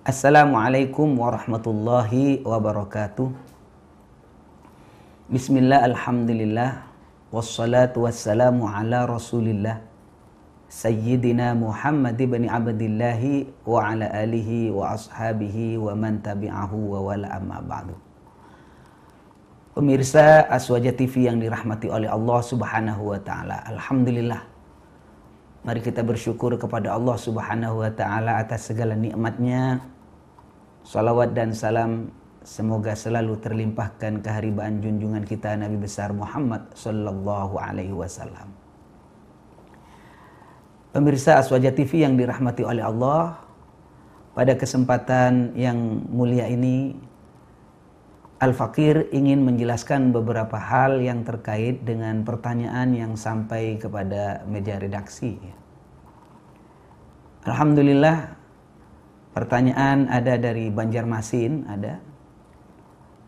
Assalamualaikum warahmatullahi wabarakatuh. Bismillah alhamdulillah wassalatu wassalamu ala Rasulillah Sayyidina Muhammad ibn Abdullah wa ala alihi wa ashabihi wa man tabi'ahu wa wala amma ba'du. Pemirsa Aswaja TV yang dirahmati oleh Allah Subhanahu wa taala. Alhamdulillah Mari kita bersyukur kepada Allah Subhanahu wa taala atas segala nikmatnya. Salawat dan salam semoga selalu terlimpahkan keharibaan junjungan kita Nabi besar Muhammad sallallahu alaihi wasallam. Pemirsa Aswaja TV yang dirahmati oleh Allah, pada kesempatan yang mulia ini Al-Fakir ingin menjelaskan beberapa hal yang terkait dengan pertanyaan yang sampai kepada meja redaksi. Alhamdulillah, pertanyaan ada dari Banjarmasin, ada,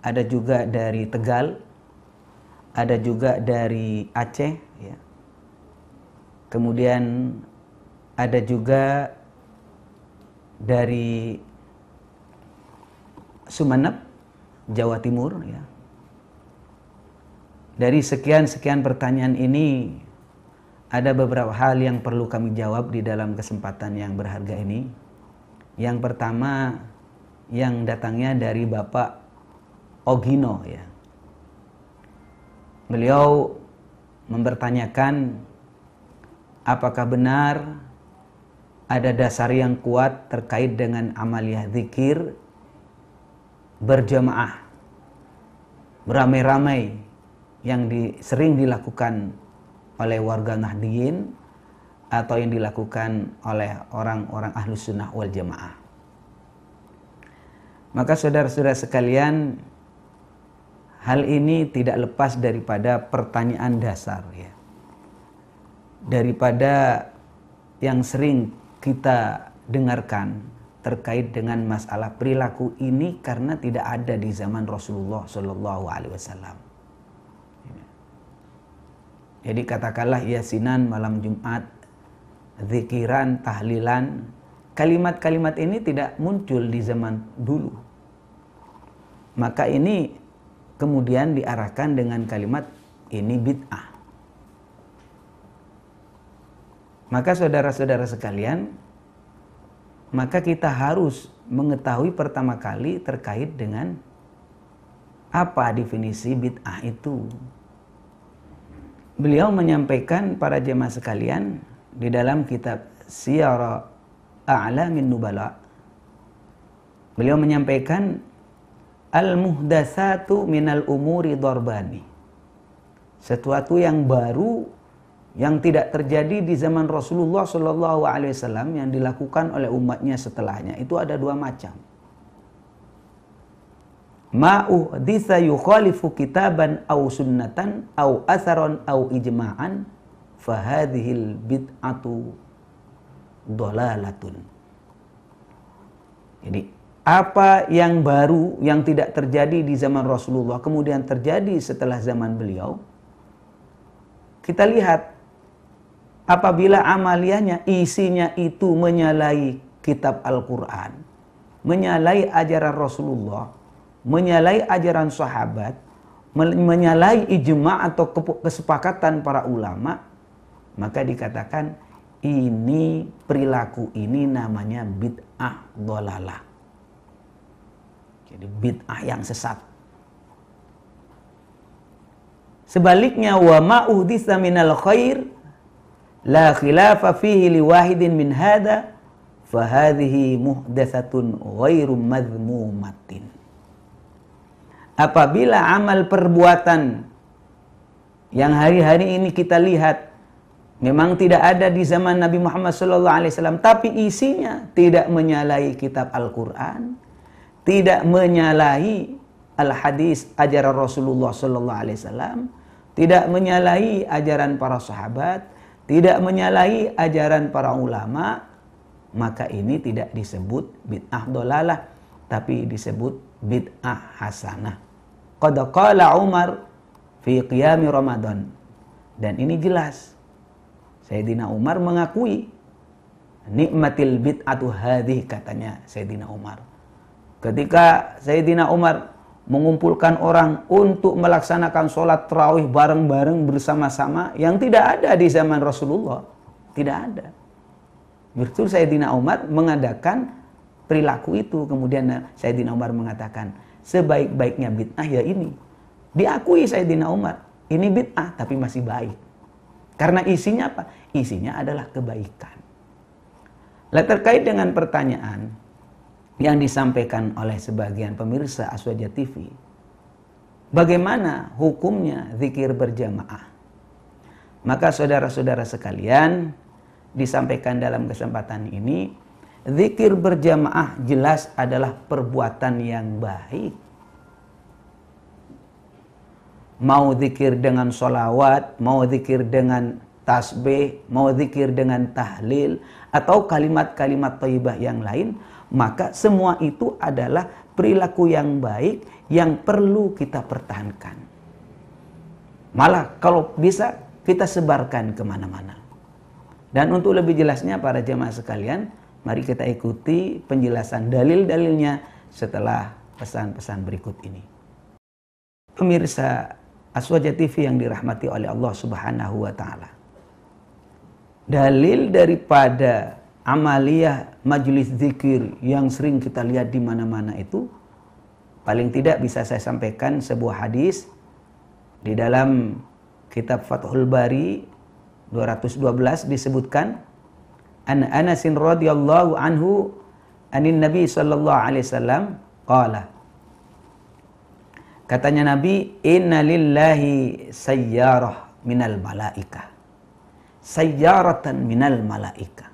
ada juga dari Tegal, ada juga dari Aceh, ya. kemudian ada juga dari Sumeneb Jawa Timur ya. Dari sekian-sekian pertanyaan ini ada beberapa hal yang perlu kami jawab di dalam kesempatan yang berharga ini. Yang pertama yang datangnya dari Bapak Ogino ya. Beliau mempertanyakan apakah benar ada dasar yang kuat terkait dengan amalia zikir berjamaah beramai-ramai yang di, sering dilakukan oleh warga Nahdiyin atau yang dilakukan oleh orang-orang ahlu sunnah wal jamaah. Maka saudara-saudara sekalian, hal ini tidak lepas daripada pertanyaan dasar ya. Daripada yang sering kita dengarkan terkait dengan masalah perilaku ini karena tidak ada di zaman Rasulullah Shallallahu Alaihi Wasallam. Jadi katakanlah yasinan malam Jumat, zikiran, tahlilan, kalimat-kalimat ini tidak muncul di zaman dulu. Maka ini kemudian diarahkan dengan kalimat ini bid'ah. Maka saudara-saudara sekalian, maka kita harus mengetahui pertama kali terkait dengan apa definisi bid'ah itu. Beliau menyampaikan para jemaah sekalian di dalam kitab Siyara min Nubala. Beliau menyampaikan al-muhdasatu minal umuri dorbani. Sesuatu yang baru yang tidak terjadi di zaman Rasulullah SAW yang dilakukan oleh umatnya setelahnya itu ada dua macam. Ma'uh disa yukhalifu kitaban au sunnatan au asaron au ijma'an fahadihil bid'atu dolalatun. Jadi apa yang baru yang tidak terjadi di zaman Rasulullah kemudian terjadi setelah zaman beliau kita lihat apabila amaliannya isinya itu menyalahi kitab Al-Quran, menyalahi ajaran Rasulullah, menyalahi ajaran sahabat, menyalahi ijma atau kesepakatan para ulama, maka dikatakan ini perilaku ini namanya bid'ah dolalah. Jadi bid'ah yang sesat. Sebaliknya wa ma'udhisa minal khair la khilafa fihi wahidin min hada fahadhihi muhdatsatun ghairu madhmumatin apabila amal perbuatan yang hari-hari ini kita lihat memang tidak ada di zaman Nabi Muhammad SAW tapi isinya tidak menyalahi kitab Al-Quran tidak menyalahi al-hadis ajaran Rasulullah SAW tidak menyalahi ajaran para sahabat tidak menyalahi ajaran para ulama, maka ini tidak disebut bid'ah dolalah, tapi disebut bid'ah hasanah. Qad qala Umar fi qiyami Ramadan. Dan ini jelas. Sayyidina Umar mengakui nikmatil bid'atu hadih katanya Sayyidina Umar. Ketika Sayyidina Umar mengumpulkan orang untuk melaksanakan sholat terawih bareng-bareng bersama-sama yang tidak ada di zaman Rasulullah. Tidak ada. Betul Sayyidina Umar mengadakan perilaku itu. Kemudian eh, Sayyidina Umar mengatakan, sebaik-baiknya bid'ah ya ini. Diakui Sayyidina Umar, ini bid'ah tapi masih baik. Karena isinya apa? Isinya adalah kebaikan. Lah terkait dengan pertanyaan, yang disampaikan oleh sebagian pemirsa Aswaja TV. Bagaimana hukumnya zikir berjamaah? Maka saudara-saudara sekalian, disampaikan dalam kesempatan ini, zikir berjamaah jelas adalah perbuatan yang baik. Mau zikir dengan solawat, mau zikir dengan tasbih, mau zikir dengan tahlil, atau kalimat-kalimat toibah yang lain, maka semua itu adalah perilaku yang baik yang perlu kita pertahankan. Malah kalau bisa kita sebarkan kemana-mana. Dan untuk lebih jelasnya para jemaah sekalian, mari kita ikuti penjelasan dalil-dalilnya setelah pesan-pesan berikut ini. Pemirsa Aswaja TV yang dirahmati oleh Allah Subhanahu wa taala. Dalil daripada amaliah majelis zikir yang sering kita lihat di mana-mana itu paling tidak bisa saya sampaikan sebuah hadis di dalam kitab Fathul Bari 212 disebutkan An Anas radhiyallahu anhu anin Nabi sallallahu alaihi wasallam qala Katanya Nabi, "Inna lillahi sayyarah minal malaika." Sayyaratan minal malaika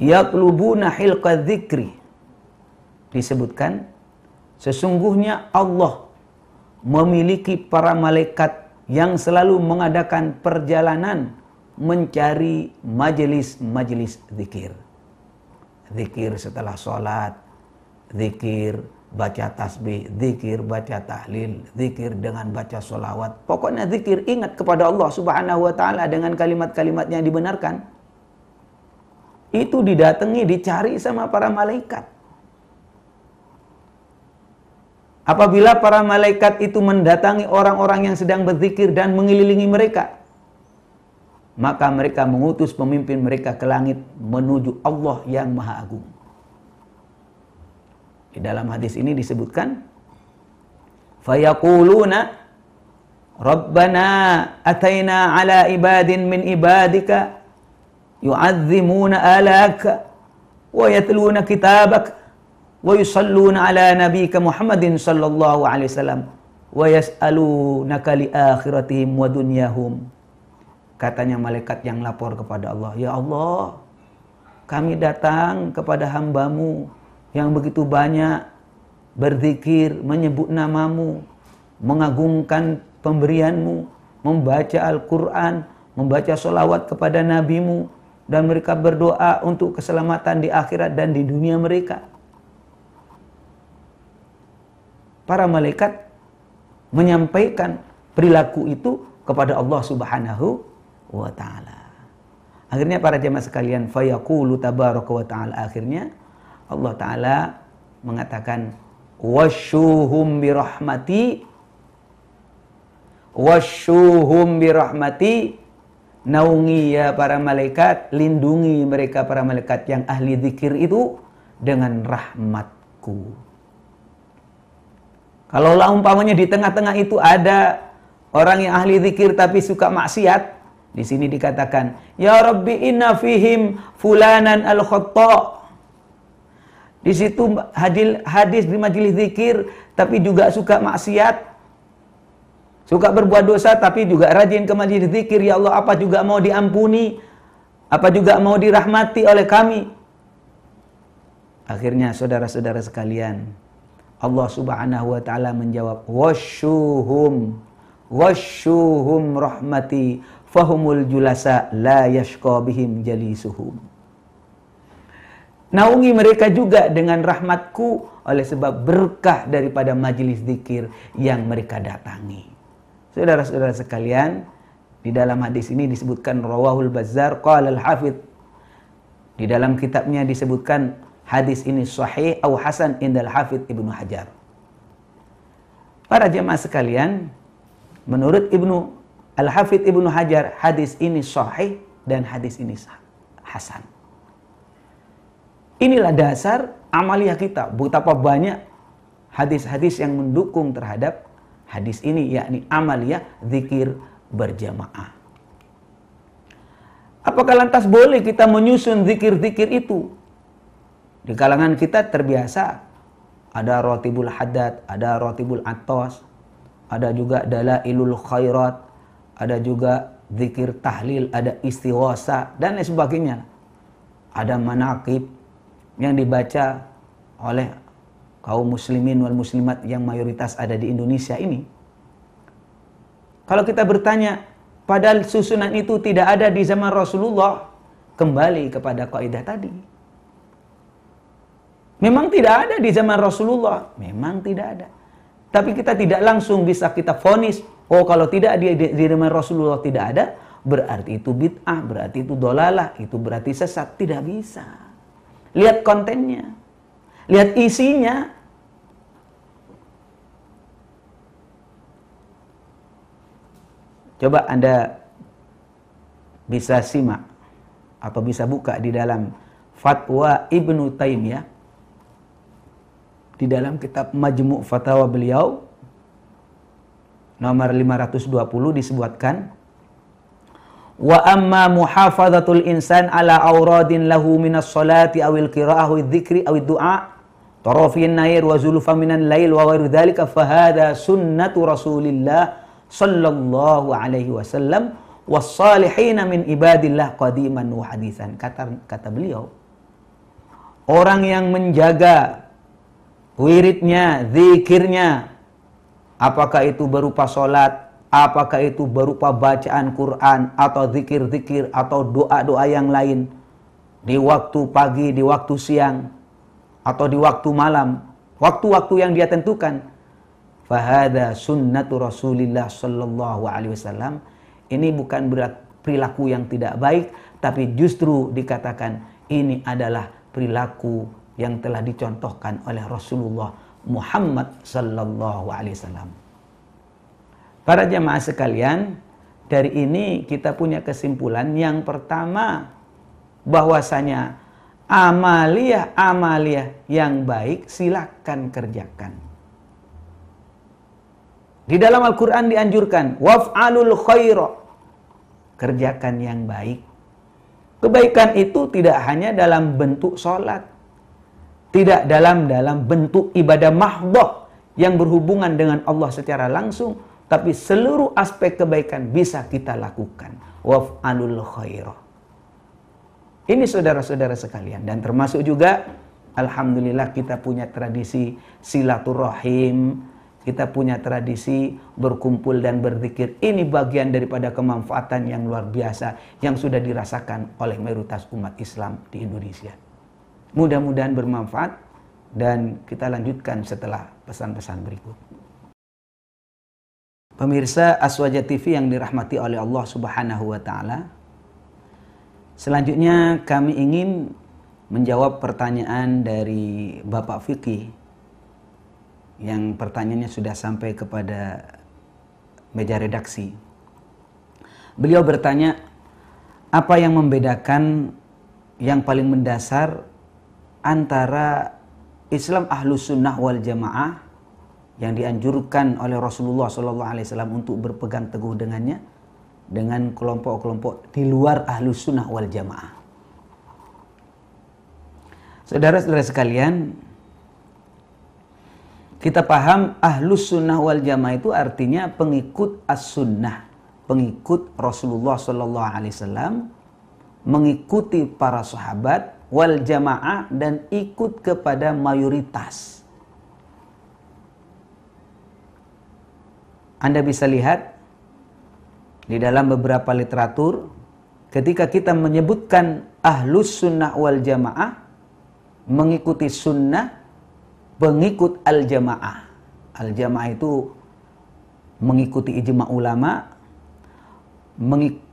yaklubuna hilqa dzikri disebutkan sesungguhnya Allah memiliki para malaikat yang selalu mengadakan perjalanan mencari majelis-majelis zikir. Zikir setelah sholat, zikir baca tasbih, zikir baca tahlil, zikir dengan baca sholawat. Pokoknya zikir ingat kepada Allah subhanahu wa ta'ala dengan kalimat-kalimat yang dibenarkan itu didatangi, dicari sama para malaikat. Apabila para malaikat itu mendatangi orang-orang yang sedang berzikir dan mengelilingi mereka, maka mereka mengutus pemimpin mereka ke langit menuju Allah yang Maha Agung. Di dalam hadis ini disebutkan fayaquluna Rabbana ataina ala ibadin min ibadika kitabak sallallahu alaihi katanya malaikat yang lapor kepada Allah ya Allah kami datang kepada hambamu yang begitu banyak berzikir menyebut namamu mengagungkan pemberianmu membaca Al-Quran membaca solawat kepada nabimu dan mereka berdoa untuk keselamatan di akhirat dan di dunia mereka. Para malaikat menyampaikan perilaku itu kepada Allah Subhanahu wa taala. Akhirnya para jemaah sekalian fayaqulu tabaraka wa taala akhirnya Allah taala mengatakan wasyuhum bi rahmati wasyuhum bi rahmati Naungi ya para malaikat, lindungi mereka para malaikat yang ahli zikir itu dengan rahmatku. Kalaulah umpamanya di tengah-tengah itu ada orang yang ahli zikir tapi suka maksiat, di sini dikatakan, Ya Rabbi inna fihim fulanan al-khatta' Di situ hadis, hadis di majlis zikir tapi juga suka maksiat. Suka berbuat dosa tapi juga rajin ke majlis zikir. Ya Allah, apa juga mau diampuni? Apa juga mau dirahmati oleh kami? Akhirnya saudara-saudara sekalian, Allah Subhanahu wa taala menjawab, "Wasyuhum wasyuhum rahmati fahumul julasa la yashqa bihim jalisuhum." Naungi mereka juga dengan rahmatku oleh sebab berkah daripada majlis zikir yang mereka datangi. Saudara-saudara sekalian, di dalam hadis ini disebutkan rawahul bazzar Qalal al Di dalam kitabnya disebutkan hadis ini sahih atau hasan indal Hafid Ibnu Hajar. Para jemaah sekalian, menurut Ibnu al Hafid Ibnu Hajar, hadis ini sahih dan hadis ini hasan. Inilah dasar amaliah kita. Betapa banyak hadis-hadis yang mendukung terhadap hadis ini yakni amalia ya, zikir berjamaah. Apakah lantas boleh kita menyusun zikir-zikir itu? Di kalangan kita terbiasa ada rotibul hadat, ada rotibul atos, ada juga dalailul khairat, ada juga zikir tahlil, ada istiwasa dan lain sebagainya. Ada manakib yang dibaca oleh kaum muslimin wal muslimat yang mayoritas ada di Indonesia ini. Kalau kita bertanya, padahal susunan itu tidak ada di zaman Rasulullah, kembali kepada kaidah tadi. Memang tidak ada di zaman Rasulullah, memang tidak ada. Tapi kita tidak langsung bisa kita vonis, oh kalau tidak di, di, di zaman Rasulullah tidak ada, berarti itu bid'ah, berarti itu dolalah, itu berarti sesat. Tidak bisa. Lihat kontennya lihat isinya. Coba Anda bisa simak atau bisa buka di dalam fatwa Ibnu Taimiyah di dalam kitab Majmu' Fatawa beliau nomor 520 disebutkan wa amma muhafazatul insan ala auradin lahu minas salati awil qira'ah awil dzikri awil du'a tarafin nair wa zulufa minan lail wa ghairu dhalika fa hadha sunnatu Rasulillah sallallahu alaihi wasallam wassalihina min ibadillah qadiman wa hadisan kata kata beliau orang yang menjaga wiridnya zikirnya apakah itu berupa salat apakah itu berupa bacaan Quran atau zikir-zikir atau doa-doa yang lain di waktu pagi di waktu siang atau di waktu malam, waktu-waktu yang dia tentukan. Fahada sunnatu Rasulillah sallallahu alaihi wasallam. Ini bukan berat perilaku yang tidak baik, tapi justru dikatakan ini adalah perilaku yang telah dicontohkan oleh Rasulullah Muhammad sallallahu alaihi wasallam. Para jemaah sekalian, dari ini kita punya kesimpulan yang pertama bahwasanya amaliah-amaliah yang baik silakan kerjakan. Di dalam Al-Quran dianjurkan, waf'alul khairo, kerjakan yang baik. Kebaikan itu tidak hanya dalam bentuk sholat, tidak dalam dalam bentuk ibadah mahdoh yang berhubungan dengan Allah secara langsung, tapi seluruh aspek kebaikan bisa kita lakukan. Waf'alul khairah. Ini saudara-saudara sekalian dan termasuk juga alhamdulillah kita punya tradisi silaturahim, kita punya tradisi berkumpul dan berzikir. Ini bagian daripada kemanfaatan yang luar biasa yang sudah dirasakan oleh mayoritas umat Islam di Indonesia. Mudah-mudahan bermanfaat dan kita lanjutkan setelah pesan-pesan berikut. Pemirsa Aswaja TV yang dirahmati oleh Allah Subhanahu wa taala, Selanjutnya kami ingin menjawab pertanyaan dari Bapak Fiki yang pertanyaannya sudah sampai kepada meja redaksi. Beliau bertanya, apa yang membedakan yang paling mendasar antara Islam ahlu sunnah wal jamaah yang dianjurkan oleh Rasulullah SAW untuk berpegang teguh dengannya dengan kelompok-kelompok di luar ahlu sunnah wal jamaah. Saudara-saudara sekalian, kita paham ahlu sunnah wal jamaah itu artinya pengikut as-sunnah, pengikut Rasulullah Shallallahu Alaihi Wasallam, mengikuti para sahabat wal jamaah dan ikut kepada mayoritas. Anda bisa lihat di dalam beberapa literatur, ketika kita menyebutkan ahlus sunnah wal jamaah, mengikuti sunnah, pengikut al jamaah. Al jamaah itu mengikuti ijma ulama,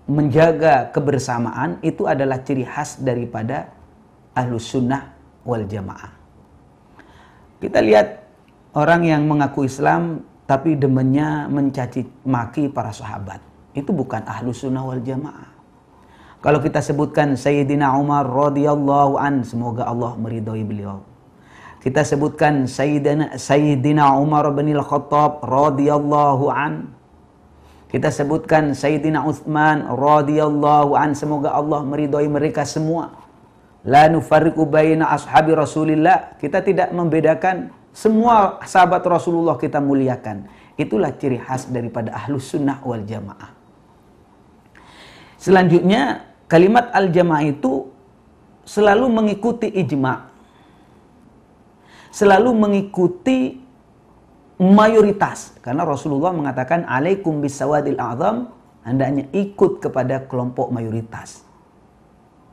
menjaga kebersamaan itu adalah ciri khas daripada ahlus sunnah wal jamaah. Kita lihat orang yang mengaku Islam tapi demennya mencaci maki para sahabat itu bukan ahlu sunnah wal jamaah. Kalau kita sebutkan Sayyidina Umar radhiyallahu an, semoga Allah meridhoi beliau. Kita sebutkan Sayyidina, Sayyidina Umar bin Khattab radhiyallahu an. Kita sebutkan Sayyidina Uthman radhiyallahu an, semoga Allah meridhoi mereka semua. La nufarriqu baina ashabi Rasulillah. Kita tidak membedakan semua sahabat Rasulullah kita muliakan. Itulah ciri khas daripada ahlu sunnah wal jamaah. Selanjutnya kalimat al-jama' itu selalu mengikuti ijma. Selalu mengikuti mayoritas karena Rasulullah mengatakan alaikum bisawadil a'zam hendaknya ikut kepada kelompok mayoritas.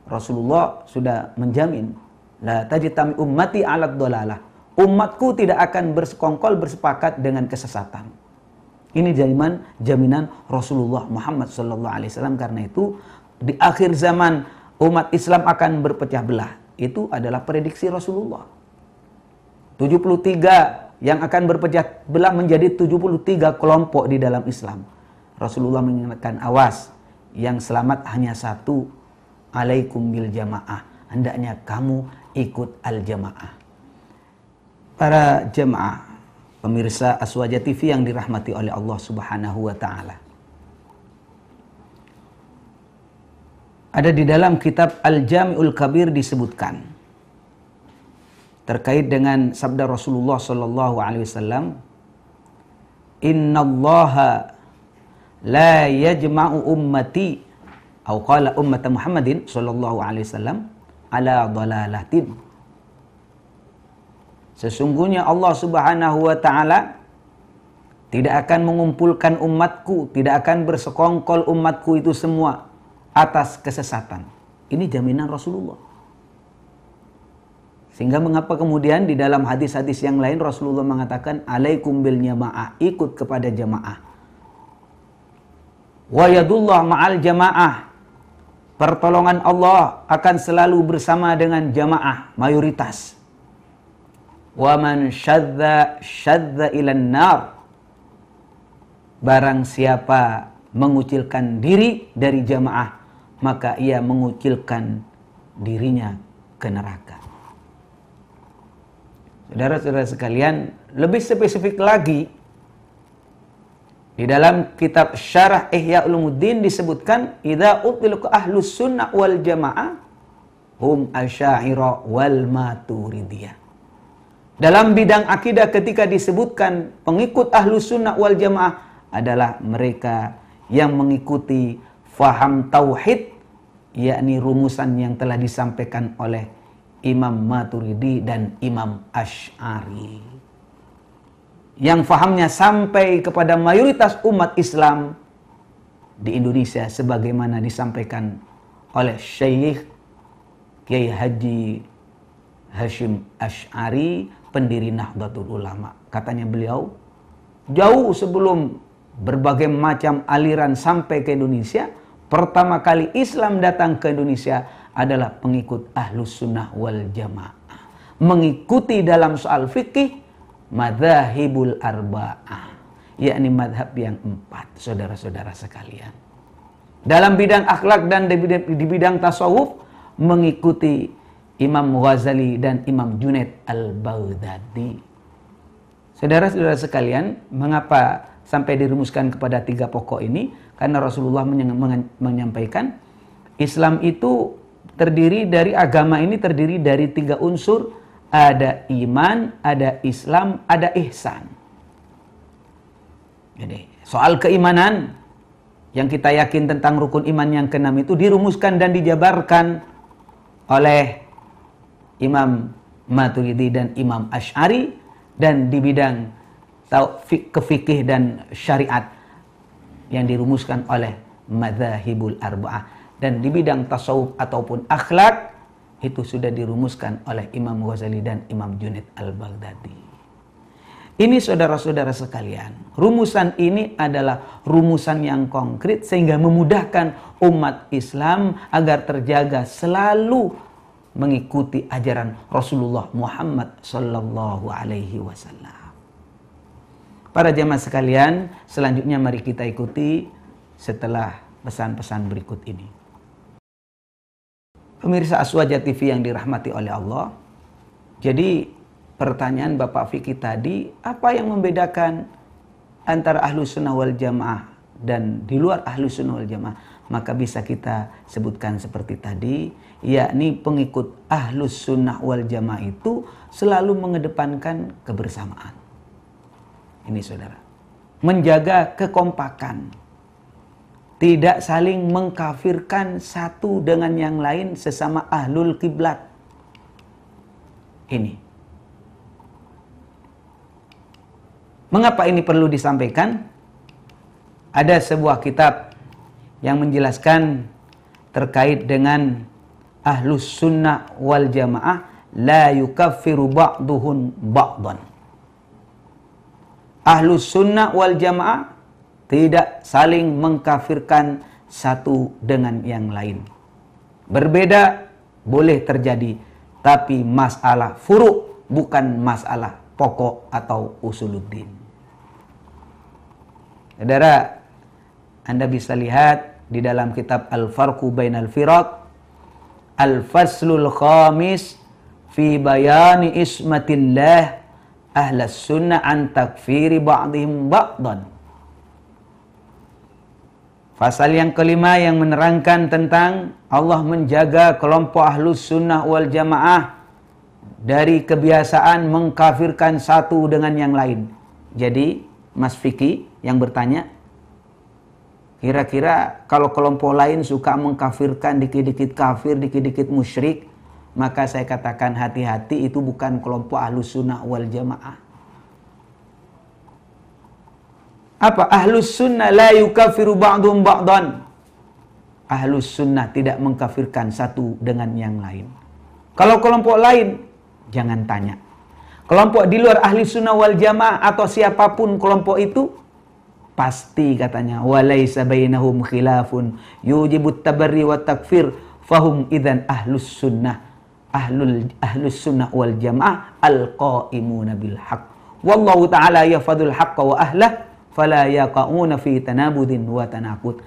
Rasulullah sudah menjamin la tajitami ummati alat dolalah. Umatku tidak akan bersekongkol bersepakat dengan kesesatan. Ini jaminan jaminan Rasulullah Muhammad sallallahu alaihi wasallam karena itu di akhir zaman umat Islam akan berpecah belah. Itu adalah prediksi Rasulullah. 73 yang akan berpecah belah menjadi 73 kelompok di dalam Islam. Rasulullah mengingatkan awas yang selamat hanya satu alaikum bil jamaah hendaknya kamu ikut al jamaah para jamaah pemirsa Aswaja TV yang dirahmati oleh Allah Subhanahu wa taala. Ada di dalam kitab Al-Jami'ul Kabir disebutkan terkait dengan sabda Rasulullah sallallahu alaihi wasallam, "Inna Allah la yajma'u ummati" atau qala ummata Muhammadin sallallahu alaihi wasallam ala dalalatin Sesungguhnya Allah Subhanahu wa taala tidak akan mengumpulkan umatku, tidak akan bersekongkol umatku itu semua atas kesesatan. Ini jaminan Rasulullah. Sehingga mengapa kemudian di dalam hadis-hadis yang lain Rasulullah mengatakan alaikum bil jamaah, ikut kepada jamaah. Wa yadullah ma'al jamaah. Pertolongan Allah akan selalu bersama dengan jamaah mayoritas. Waman man syadza syadza ilan nar barang siapa mengucilkan diri dari jamaah maka ia mengucilkan dirinya ke neraka Saudara-saudara sekalian, lebih spesifik lagi di dalam kitab Syarah Ihya Ulumuddin disebutkan idza utilqa ahlus sunnah wal jamaah hum asyairah wal maturidiyah dalam bidang akidah ketika disebutkan pengikut ahlu sunnah wal jamaah adalah mereka yang mengikuti faham tauhid yakni rumusan yang telah disampaikan oleh Imam Maturidi dan Imam Ash'ari. Yang fahamnya sampai kepada mayoritas umat Islam di Indonesia sebagaimana disampaikan oleh Syekh Kiai Haji Hashim Ash'ari pendiri Nahdlatul Ulama. Katanya beliau, jauh sebelum berbagai macam aliran sampai ke Indonesia, pertama kali Islam datang ke Indonesia adalah pengikut ahlus sunnah wal jamaah. Mengikuti dalam soal fikih, madhahibul arba'ah. Yakni madhab yang empat, saudara-saudara sekalian. Dalam bidang akhlak dan di bidang tasawuf, mengikuti Imam Ghazali dan Imam Junaid al-Baghdadi. Saudara-saudara sekalian, mengapa sampai dirumuskan kepada tiga pokok ini? Karena Rasulullah menyampaikan Islam itu terdiri dari agama ini terdiri dari tiga unsur, ada iman, ada Islam, ada ihsan. Jadi, soal keimanan yang kita yakin tentang rukun iman yang keenam itu dirumuskan dan dijabarkan oleh Imam Maturidi dan Imam Ash'ari dan di bidang taufik kefikih dan syariat yang dirumuskan oleh Madhahibul Arba'ah dan di bidang tasawuf ataupun akhlak itu sudah dirumuskan oleh Imam Ghazali dan Imam Junaid Al-Baghdadi. Ini saudara-saudara sekalian, rumusan ini adalah rumusan yang konkret sehingga memudahkan umat Islam agar terjaga selalu mengikuti ajaran Rasulullah Muhammad Sallallahu Alaihi Wasallam. Para jemaah sekalian, selanjutnya mari kita ikuti setelah pesan-pesan berikut ini. Pemirsa Aswaja TV yang dirahmati oleh Allah, jadi pertanyaan Bapak Fiki tadi, apa yang membedakan antara ahlu sunnah wal jamaah dan di luar ahlu sunnah wal jamaah? Maka bisa kita sebutkan seperti tadi, yakni pengikut ahlus sunnah wal jamaah itu selalu mengedepankan kebersamaan. Ini saudara. Menjaga kekompakan. Tidak saling mengkafirkan satu dengan yang lain sesama ahlul kiblat. Ini. Mengapa ini perlu disampaikan? Ada sebuah kitab yang menjelaskan terkait dengan ahlus sunnah wal jamaah la yukaffiru ba'duhun ba'dan. Ahlus sunnah wal jamaah tidak saling mengkafirkan satu dengan yang lain. Berbeda boleh terjadi, tapi masalah furuk bukan masalah pokok atau usuluddin. Saudara, Anda bisa lihat di dalam kitab Al-Farqu Bainal Firaq Al-Faslul Khamis fi bayani ismatillah ahlas sunnah an takfiri ba'dihim ba'dan. Pasal yang kelima yang menerangkan tentang Allah menjaga kelompok ahlus sunnah wal jamaah dari kebiasaan mengkafirkan satu dengan yang lain. Jadi Mas Fiki yang bertanya, Kira-kira kalau kelompok lain suka mengkafirkan dikit-dikit kafir, dikit-dikit musyrik, maka saya katakan hati-hati itu bukan kelompok ahlu sunnah wal jamaah. Apa? ahlu sunnah la yukafiru ba'dun ba'dan. Ahlu sunnah tidak mengkafirkan satu dengan yang lain. Kalau kelompok lain, jangan tanya. Kelompok di luar ahli sunnah wal jamaah atau siapapun kelompok itu, pasti katanya walaisa bainahum khilafun yujibut tabarri wa takfir fahum idan ahlus sunnah ahlul ahlus sunnah wal jamaah al qaimuna bil haq wallahu taala yafadul haqqa wa ahlah fala yaqauna fi tanabudin wa tanakut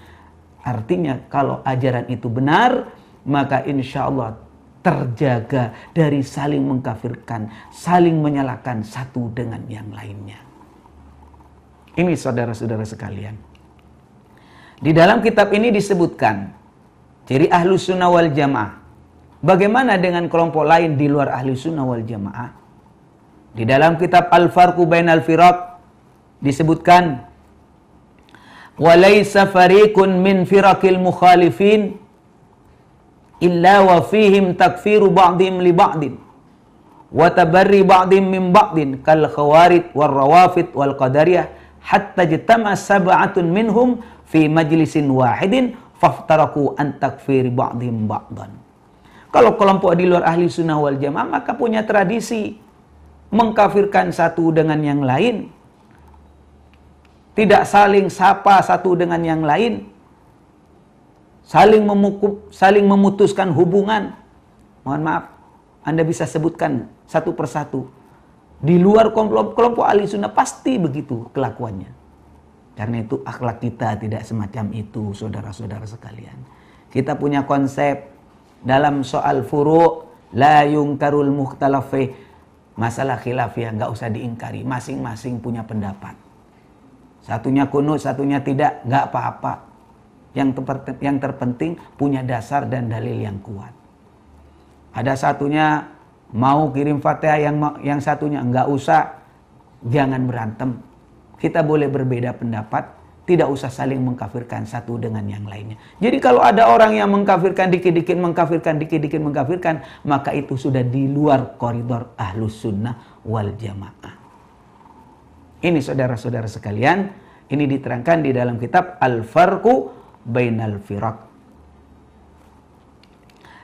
artinya kalau ajaran itu benar maka insya Allah terjaga dari saling mengkafirkan, saling menyalahkan satu dengan yang lainnya. Ini saudara-saudara sekalian. Di dalam kitab ini disebutkan ciri ahlu sunnah wal jamaah. Bagaimana dengan kelompok lain di luar ahlu sunnah wal jamaah? Di dalam kitab al Bain Al-Firak disebutkan walaysa fariqun min فِرَقِ mukhalifin illa وَفِيهِمْ تَكْفِيرُ takfiru ba'dim li ba'din wa tabarri كَالْخَوَارِدْ وَالْرَوَافِدْ وَالْقَدَرِيَةِ kal khawarid wal rawafid wal hatta jitama sab'atun minhum fi majlisin wahidin faftaraku an takfir ba'dhim ba'dan. Kalau kelompok di luar ahli sunnah wal jamaah maka punya tradisi mengkafirkan satu dengan yang lain. Tidak saling sapa satu dengan yang lain. Saling memukup, saling memutuskan hubungan. Mohon maaf, Anda bisa sebutkan satu persatu di luar kelompok-kelompok ahli sunnah pasti begitu kelakuannya. Karena itu akhlak kita tidak semacam itu saudara-saudara sekalian. Kita punya konsep dalam soal furu' la karul muhtalafi. Masalah khilafiyah nggak usah diingkari. Masing-masing punya pendapat. Satunya kuno satunya tidak, nggak apa-apa. Yang, yang terpenting punya dasar dan dalil yang kuat. Ada satunya Mau kirim Fatihah yang yang satunya nggak usah. Jangan berantem. Kita boleh berbeda pendapat, tidak usah saling mengkafirkan satu dengan yang lainnya. Jadi kalau ada orang yang mengkafirkan dikit-dikit, mengkafirkan dikit-dikit, mengkafirkan, maka itu sudah di luar koridor ahlus sunnah wal jamaah. Ini saudara-saudara sekalian, ini diterangkan di dalam kitab Al-Farqu Bainal firq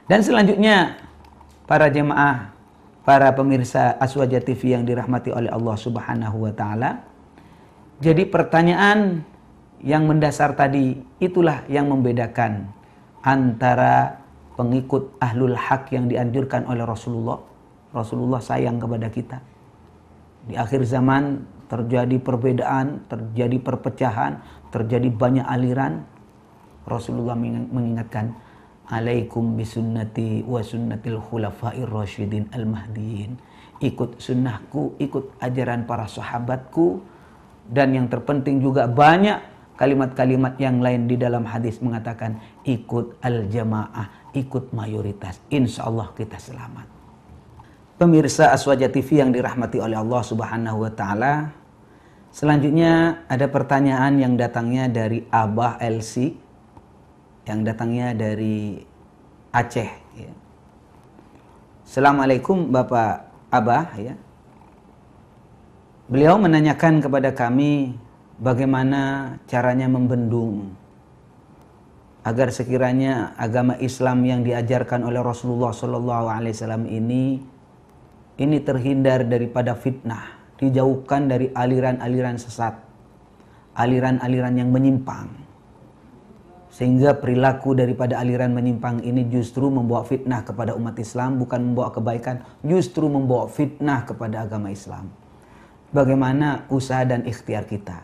Dan selanjutnya, para jemaah para pemirsa Aswaja TV yang dirahmati oleh Allah Subhanahu wa taala. Jadi pertanyaan yang mendasar tadi itulah yang membedakan antara pengikut ahlul hak yang dianjurkan oleh Rasulullah. Rasulullah sayang kepada kita. Di akhir zaman terjadi perbedaan, terjadi perpecahan, terjadi banyak aliran. Rasulullah mengingatkan, alaikum bisunnati wa sunnatil khulafair rasyidin al mahdiin ikut sunnahku ikut ajaran para sahabatku dan yang terpenting juga banyak kalimat-kalimat yang lain di dalam hadis mengatakan ikut al jamaah ikut mayoritas insya Allah kita selamat pemirsa Aswaja TV yang dirahmati oleh Allah Subhanahu wa taala selanjutnya ada pertanyaan yang datangnya dari Abah LC yang datangnya dari Aceh. Ya. Assalamualaikum Bapak Abah. Ya. Beliau menanyakan kepada kami bagaimana caranya membendung agar sekiranya agama Islam yang diajarkan oleh Rasulullah Shallallahu Alaihi Wasallam ini ini terhindar daripada fitnah, dijauhkan dari aliran-aliran sesat, aliran-aliran yang menyimpang sehingga perilaku daripada aliran menyimpang ini justru membawa fitnah kepada umat Islam bukan membawa kebaikan justru membawa fitnah kepada agama Islam bagaimana usaha dan ikhtiar kita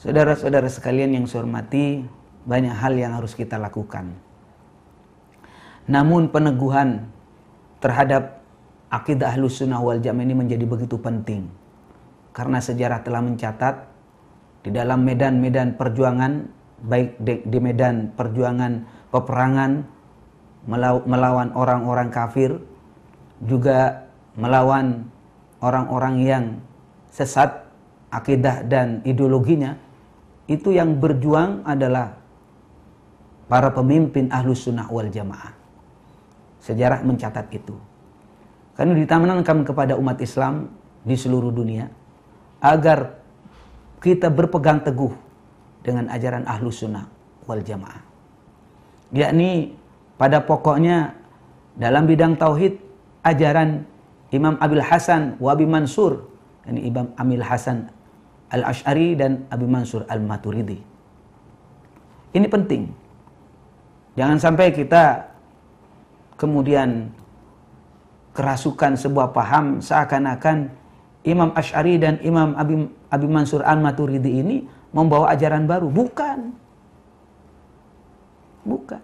saudara-saudara sekalian yang saya hormati banyak hal yang harus kita lakukan namun peneguhan terhadap akidah ahlus sunnah wal jam ini menjadi begitu penting karena sejarah telah mencatat di dalam medan-medan perjuangan baik di, di medan perjuangan peperangan melawan orang-orang kafir juga melawan orang-orang yang sesat akidah dan ideologinya itu yang berjuang adalah para pemimpin ahlu sunnah wal jamaah sejarah mencatat itu karena ditamankan kepada umat Islam di seluruh dunia agar kita berpegang teguh dengan ajaran ahlu sunnah wal jamaah. Yakni pada pokoknya dalam bidang tauhid ajaran Imam Abil Hasan wa Abi Mansur ini Imam Amil Hasan Al Ash'ari dan Abi Mansur Al Maturidi. Ini penting. Jangan sampai kita kemudian kerasukan sebuah paham seakan-akan Imam Ash'ari dan Imam Abi, Abi Mansur Al Maturidi ini membawa ajaran baru. Bukan. Bukan.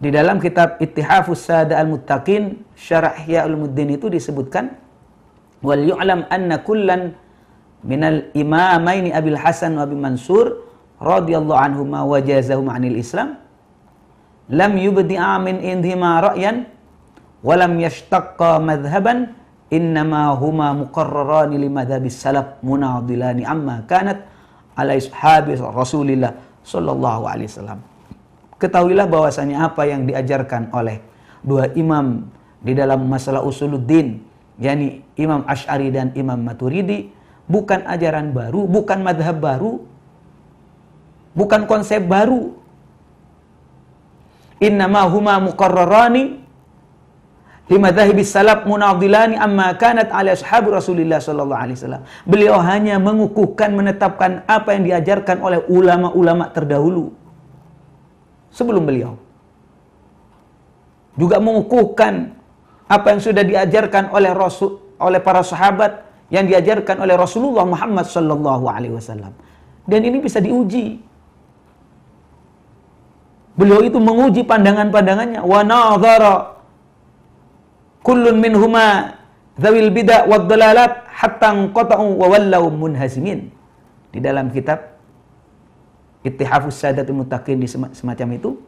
Di dalam kitab Ittihafus Sada Al-Muttaqin, Syarah Al-Muddin itu disebutkan, Wal yu'lam anna kullan minal imamaini Abil Hasan wa Abi Mansur radhiyallahu anhuma wa jazahum anil Islam lam yubdi'a min indhima ra'yan walam lam yashtaqqa innama huma muqarrarani li madhabis salaf munadilani amma kanat ala ishabi Rasulillah sallallahu alaihi wasallam. Ketahuilah bahwasanya apa yang diajarkan oleh dua imam di dalam masalah usuluddin yakni Imam Ash'ari dan Imam Maturidi bukan ajaran baru, bukan madhab baru, bukan konsep baru. Innama huma muqarrarani Fi madhahibis salaf munadilani amma kanat ala ashab Rasulillah sallallahu alaihi wasallam. Beliau hanya mengukuhkan menetapkan apa yang diajarkan oleh ulama-ulama terdahulu sebelum beliau. Juga mengukuhkan apa yang sudah diajarkan oleh Rasul oleh para sahabat yang diajarkan oleh Rasulullah Muhammad sallallahu alaihi wasallam. Dan ini bisa diuji. Beliau itu menguji pandangan-pandangannya wa nadhara kullun minhuma dzawil bid'ah wad dalalat hatta qata'u wa wallau munhasimin Di dalam kitab Ittihafus Sadatul Muttaqin di semacam itu,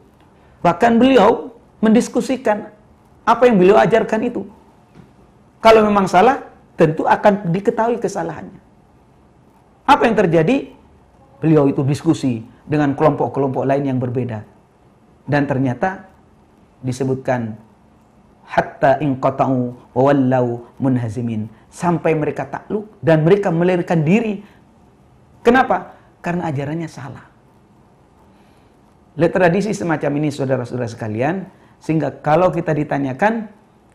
bahkan beliau mendiskusikan apa yang beliau ajarkan itu. Kalau memang salah, tentu akan diketahui kesalahannya. Apa yang terjadi? Beliau itu diskusi dengan kelompok-kelompok lain yang berbeda. Dan ternyata disebutkan hatta inqata'u wa wallau munhazimin sampai mereka takluk dan mereka melarikan diri. Kenapa? Karena ajarannya salah. Lihat tradisi semacam ini saudara-saudara sekalian, sehingga kalau kita ditanyakan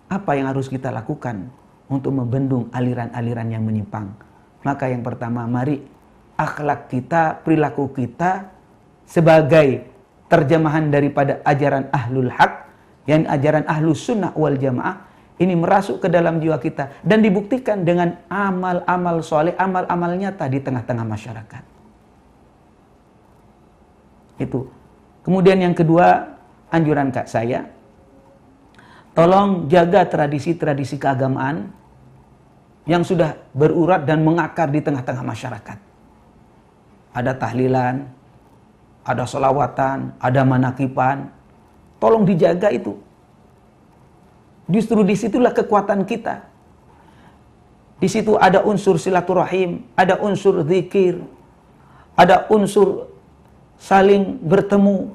apa yang harus kita lakukan untuk membendung aliran-aliran yang menyimpang, maka yang pertama mari akhlak kita, perilaku kita sebagai terjemahan daripada ajaran ahlul haq yang ajaran ahlu sunnah wal jamaah ini merasuk ke dalam jiwa kita dan dibuktikan dengan amal-amal soleh, amal-amal nyata di tengah-tengah masyarakat. Itu. Kemudian yang kedua, anjuran kak saya, tolong jaga tradisi-tradisi keagamaan yang sudah berurat dan mengakar di tengah-tengah masyarakat. Ada tahlilan, ada solawatan, ada manakipan, Tolong dijaga itu. Justru disitulah kekuatan kita. Di situ ada unsur silaturahim, ada unsur zikir, ada unsur saling bertemu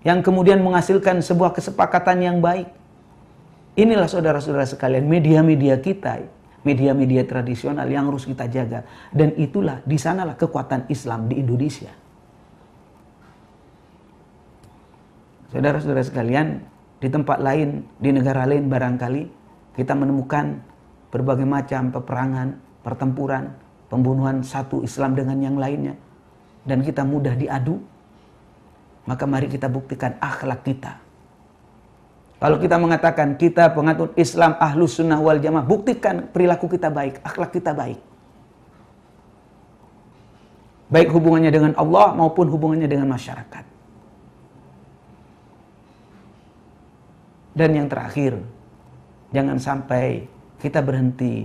yang kemudian menghasilkan sebuah kesepakatan yang baik. Inilah saudara-saudara sekalian media-media kita, media-media tradisional yang harus kita jaga dan itulah di sanalah kekuatan Islam di Indonesia. Saudara-saudara sekalian, di tempat lain, di negara lain barangkali kita menemukan berbagai macam peperangan, pertempuran, pembunuhan satu Islam dengan yang lainnya dan kita mudah diadu, maka mari kita buktikan akhlak kita. Kalau kita mengatakan kita pengatur Islam ahlus sunnah wal jamaah, buktikan perilaku kita baik, akhlak kita baik. Baik hubungannya dengan Allah maupun hubungannya dengan masyarakat. Dan yang terakhir, jangan sampai kita berhenti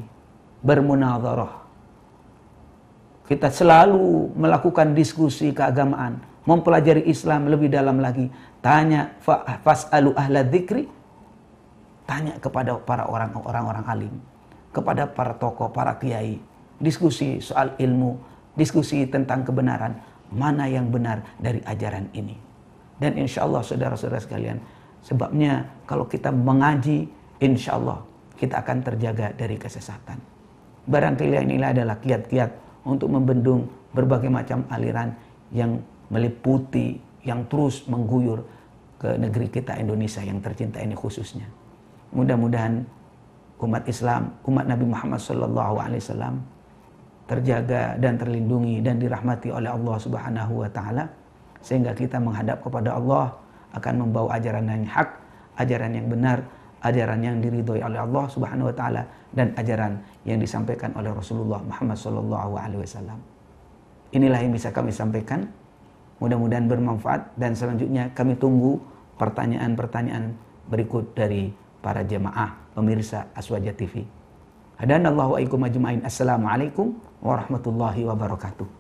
bermunadharah. Kita selalu melakukan diskusi keagamaan, mempelajari Islam lebih dalam lagi. Tanya fasalu ahla dzikri. Tanya kepada para orang-orang alim, kepada para tokoh, para kiai. Diskusi soal ilmu, diskusi tentang kebenaran, mana yang benar dari ajaran ini. Dan insya Allah saudara-saudara sekalian, Sebabnya kalau kita mengaji, insya Allah kita akan terjaga dari kesesatan. Barangkali inilah adalah kiat-kiat untuk membendung berbagai macam aliran yang meliputi, yang terus mengguyur ke negeri kita Indonesia yang tercinta ini khususnya. Mudah-mudahan umat Islam, umat Nabi Muhammad SAW terjaga dan terlindungi dan dirahmati oleh Allah Subhanahu Wa Taala sehingga kita menghadap kepada Allah akan membawa ajaran yang hak, ajaran yang benar, ajaran yang diridhoi oleh Allah Subhanahu wa taala dan ajaran yang disampaikan oleh Rasulullah Muhammad sallallahu alaihi wasallam. Inilah yang bisa kami sampaikan. Mudah-mudahan bermanfaat dan selanjutnya kami tunggu pertanyaan-pertanyaan berikut dari para jemaah pemirsa Aswaja TV. Hadanallahu wa ikum ajma'in. Assalamualaikum warahmatullahi wabarakatuh.